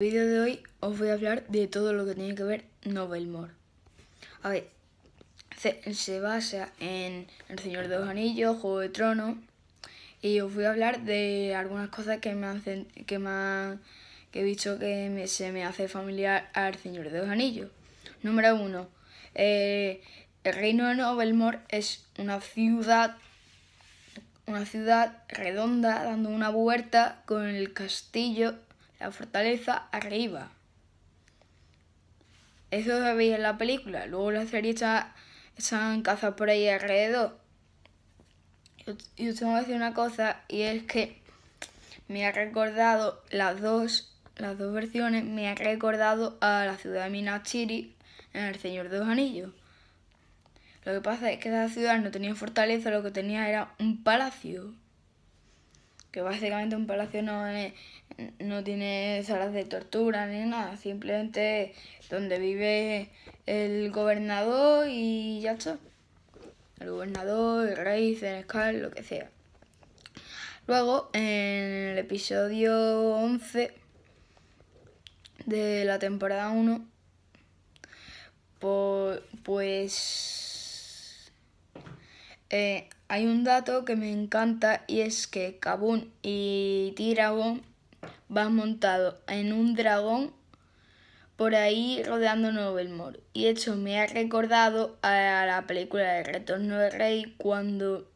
el vídeo de hoy os voy a hablar de todo lo que tiene que ver Novelmore. A ver, se, basa en El Señor de los Anillos, Juego de Tronos, y os voy a hablar de algunas cosas que me han... que me he dicho que se me hace familiar al Señor de los Anillos. Número uno, eh, el reino de Novelmore es una ciudad una ciudad redonda dando una vuelta con el castillo la fortaleza arriba. Eso lo veis en la película. Luego la serie está, están cazas por ahí alrededor. Yo tengo que decir una cosa, y es que me ha recordado las dos, las dos versiones, me ha recordado a la ciudad de Minachiri en El Señor de los Anillos. Lo que pasa es que esa ciudad no tenía fortaleza, lo que tenía era un palacio que básicamente un palacio no, no tiene salas de tortura ni nada, simplemente donde vive el gobernador y ya está. El gobernador, el rey, Zenescal, lo que sea. Luego, en el episodio 11 de la temporada 1, pues... Eh, hay un dato que me encanta y es que Kabun y Tiragón van montados en un dragón por ahí rodeando Novelmore. Y eso me ha recordado a la película de Retorno del Rey cuando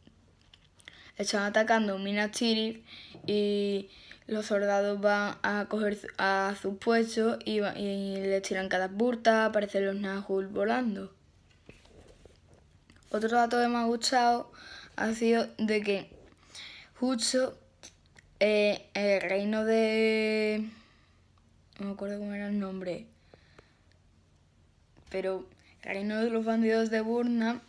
están atacando Minas Tirith y los soldados van a coger a sus puestos y, les tiran burta aparecen los Nahul volando. Otro dato que me ha gustado ha sido de que justo eh, el reino de... No me acuerdo cómo era el nombre. Pero el reino de los bandidos de Burna,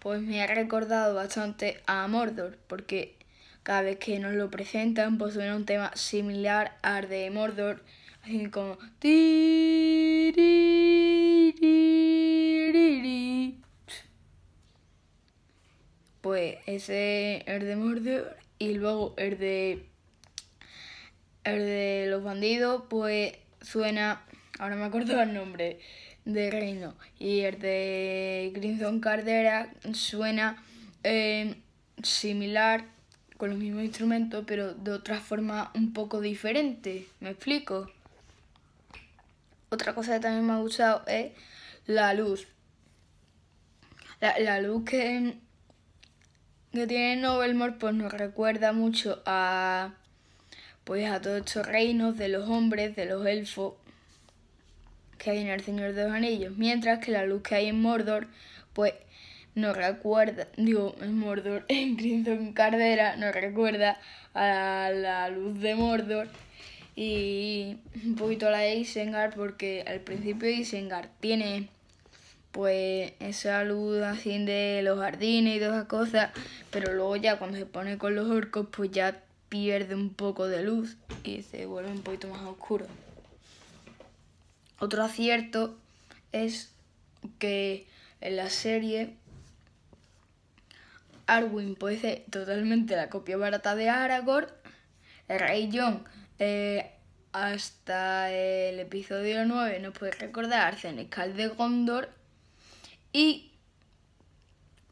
pues me ha recordado bastante a Mordor, porque cada vez que nos lo presentan, pues suena un tema similar al de Mordor, así como... pues ese el de Mordor y luego el de el de los bandidos pues suena ahora me acuerdo el nombre de Reino y el de Crimson Cardera suena eh, similar con los mismos instrumentos pero de otra forma un poco diferente me explico otra cosa que también me ha gustado es la luz la luz que que tiene Novelmore pues nos recuerda mucho a pues a todos estos reinos de los hombres, de los elfos que hay en El Señor de los Anillos, mientras que la luz que hay en Mordor pues nos recuerda, digo, en Mordor, en Crimson Cardera nos recuerda a la, la luz de Mordor y un poquito a la de Isengard porque al principio Isengard tiene pues esa luz de los jardines y todas esas cosas, pero luego ya cuando se pone con los orcos, pues ya pierde un poco de luz y se vuelve un poquito más oscuro. Otro acierto es que en la serie Arwin puede ser totalmente la copia barata de Aragorn, el rey John eh, hasta el episodio 9 nos puede recordar Arsenescal de Gondor y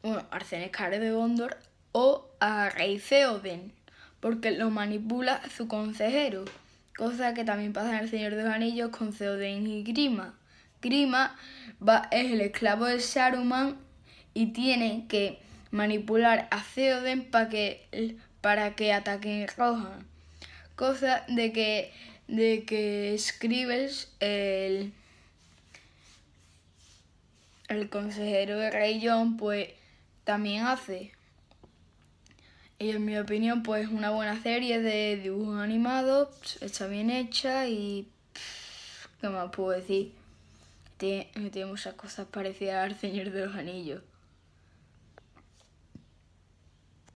bueno, Care de Gondor o a Rey Theoden, porque lo manipula su consejero, cosa que también pasa en El Señor de los Anillos con Theoden y Grima. Grima va, es el esclavo de Saruman y tiene que manipular a Theoden para que, para que ataquen Rohan. Cosa de que, de que escribes el el consejero de Rey John, pues también hace. Y en mi opinión, pues una buena serie de dibujos animados, está bien hecha y... ¿Qué más puedo decir? tiene muchas cosas parecidas al Señor de los Anillos.